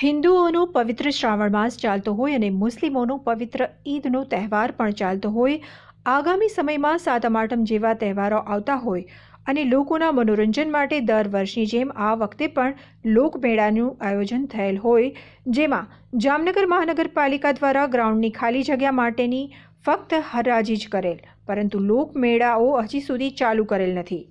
હિન્દુઓનું પવિત્ર શ્રાવણ માસ ચાલતો હોય અને મુસ્લિમોનું પવિત્ર ઈદનો તહેવાર પણ ચાલતો હોય આગામી સમયમાં સાતમ આઠમ જેવા તહેવારો આવતા હોય અને લોકોના મનોરંજન માટે દર વર્ષની જેમ આ વખતે પણ લોકમેળાનું આયોજન થયેલ હોય જેમાં જામનગર મહાનગરપાલિકા દ્વારા ગ્રાઉન્ડની ખાલી જગ્યા માટેની ફક્ત હરાજી જ કરેલ પરંતુ લોકમેળાઓ હજી સુધી ચાલુ કરેલ નથી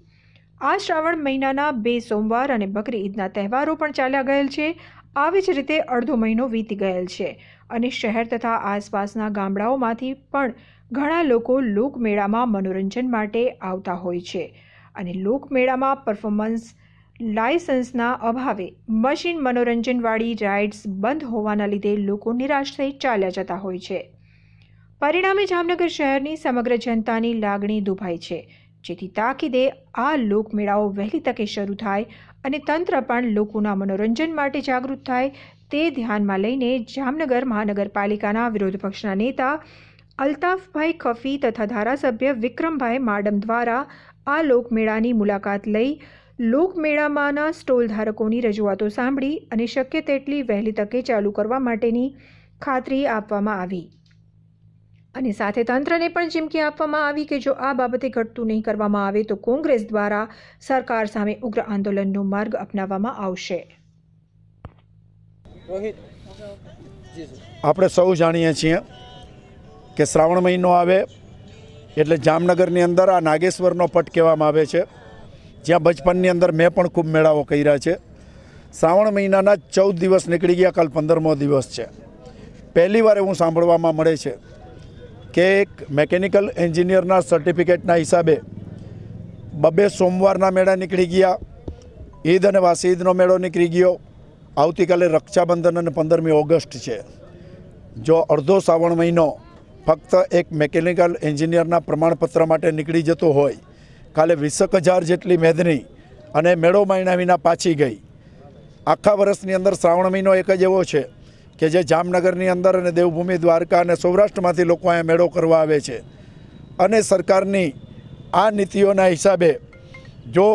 આ શ્રાવણ મહિનાના બે સોમવાર અને બકરી ઈદના તહેવારો પણ ચાલ્યા ગયેલ છે આવી જ રીતે અડધો મહિનો વીતી ગયેલ છે અને શહેર તથા આસપાસના ગામડાઓમાંથી પણ ઘણા લોકો લોકમેળામાં મનોરંજન માટે આવતા હોય છે અને લોકમેળામાં પરફોર્મન્સ લાયસન્સના અભાવે મશીન મનોરંજનવાળી રાઇડ્સ બંધ હોવાના લીધે લોકો નિરાશ થઈ ચાલ્યા જતા હોય છે પરિણામે જામનગર શહેરની સમગ્ર જનતાની લાગણી દુભાય છે જેથી તાકીદે આ લોકમેળાઓ વહેલી તકે શરૂ થાય અને તંત્ર પણ લોકોના મનોરંજન માટે જાગૃત થાય તે ધ્યાનમાં લઈને જામનગર મહાનગરપાલિકાના વિરોધ પક્ષના નેતા અલ્તાફભાઈ ખફી તથા ધારાસભ્ય વિક્રમભાઈ માડમ દ્વારા આ લોકમેળાની મુલાકાત લઈ લોકમેળામાંના સ્ટોલ ધારકોની રજૂઆતો સાંભળી અને શક્ય તેટલી વહેલી તકે ચાલુ કરવા માટેની ખાતરી આપવામાં આવી અને સાથે તંત્રને પણ ચીમકી આપવામાં આવી કે જો આ બાબતે ઘટતું નહીં કરવામાં આવે તો કોંગ્રેસ દ્વારા સરકાર સામે ઉગ્ર આંદોલનનો માર્ગ અપનાવવામાં આવશે આપણે સૌ જાણીએ છીએ કે શ્રાવણ મહિનો આવે એટલે જામનગરની અંદર આ નાગેશ્વરનો પટ કહેવામાં આવે છે જ્યાં બચપનની અંદર મેં પણ ખૂબ મેળાઓ કર્યા છે શ્રાવણ મહિનાના ચૌદ દિવસ નીકળી ગયા કાલ પંદરમો દિવસ છે પહેલી વારે હું સાંભળવામાં મળે છે કે એક મેકેનિકલ એન્જિનિયરના સર્ટિફિકેટના હિસાબે બબે સોમવારના મેળા નીકળી ગયા ઈદ અને વાસીદનો મેળો નીકળી ગયો આવતીકાલે રક્ષાબંધન અને પંદરમી ઓગસ્ટ છે જો અડધો શ્રાવણ મહિનો ફક્ત એક મેકેનિકલ એન્જિનિયરના પ્રમાણપત્ર માટે નીકળી જતો હોય કાલે વીસક હજાર જેટલી મેદની અને મેળો મહિના વિના પાછી ગઈ આખા વર્ષની અંદર શ્રાવણ મહિનો એક જ એવો છે કે જે જામનગરની અંદર અને દેવભૂમિ દ્વારકા અને સૌરાષ્ટ્રમાંથી લોકો અહીંયા મેળો કરવા આવે છે અને સરકારની આ નીતિઓના હિસાબે જો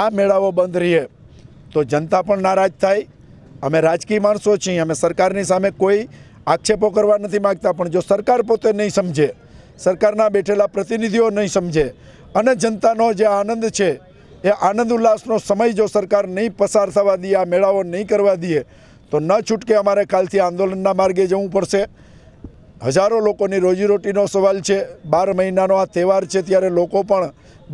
આ મેળાઓ બંધ રહીએ તો જનતા પણ નારાજ થાય અમે રાજકીય માણસો છીએ અમે સરકારની સામે કોઈ આક્ષેપો કરવા નથી માગતા પણ જો સરકાર પોતે નહીં સમજે સરકારના બેઠેલા પ્રતિનિધિઓ નહીં સમજે અને જનતાનો જે આનંદ છે એ આનંદ ઉલ્લાસનો સમય જો સરકાર નહીં પસાર થવા દઈએ આ મેળાઓ નહીં કરવા દઈએ તો ન છૂટકે અમારે કાલથી આંદોલનના માર્ગે જવું પડશે હજારો લોકોની રોજીરોટીનો સવાલ છે બાર મહિનાનો આ તહેવાર છે ત્યારે લોકો પણ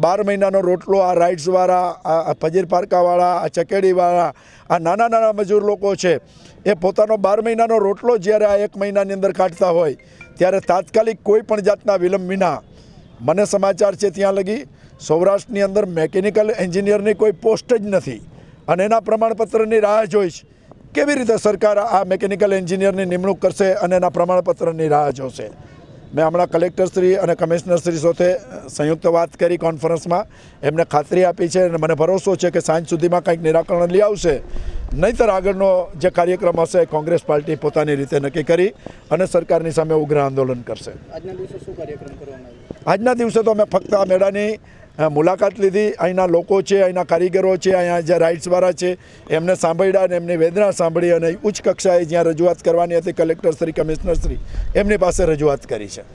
બાર મહિનાનો રોટલો આ રાઇડ્સવાળા આ પજીર પારકાવાળા આ ચકેડીવાળા આ નાના નાના મજૂર લોકો છે એ પોતાનો બાર મહિનાનો રોટલો જ્યારે આ એક મહિનાની અંદર કાઢતા હોય ત્યારે તાત્કાલિક કોઈ પણ જાતના વિલંબ વિના મને સમાચાર છે ત્યાં લગી સૌરાષ્ટ્રની અંદર મેકેનિકલ એન્જિનિયરની કોઈ પોસ્ટ જ નથી અને એના પ્રમાણપત્રની રાહ જોઈશ કેવી રીતે સરકાર આ મેકેનિકલ એન્જિનિયરની નિમણૂક કરશે અને એના પ્રમાણપત્રની રાહ જોશે મેં હમણાં કલેક્ટરશ્રી અને કમિશનરશ્રી સાથે સંયુક્ત વાત કરી કોન્ફરન્સમાં એમને ખાતરી આપી છે અને મને ભરોસો છે કે સાંજ સુધીમાં કંઈક નિરાકરણ લઈ આવશે નહીંતર આગળનો જે કાર્યક્રમ હશે કોંગ્રેસ પાર્ટી પોતાની રીતે નક્કી કરી અને સરકારની સામે ઉગ્ર આંદોલન કરશે આજના દિવસે આજના દિવસે તો અમે ફક્ત આ મેળાની મુલાકાત લીધી અહીંના લોકો છે અહીંના કારીગરો છે અહીંયા જે રાઇટ્સવાળા છે એમને સાંભળ્યા અને એમની વેદના સાંભળી અને ઉચ્ચ કક્ષાએ જ્યાં રજૂઆત કરવાની હતી કલેક્ટરશ્રી કમિશનરશ્રી એમની પાસે રજૂઆત કરી છે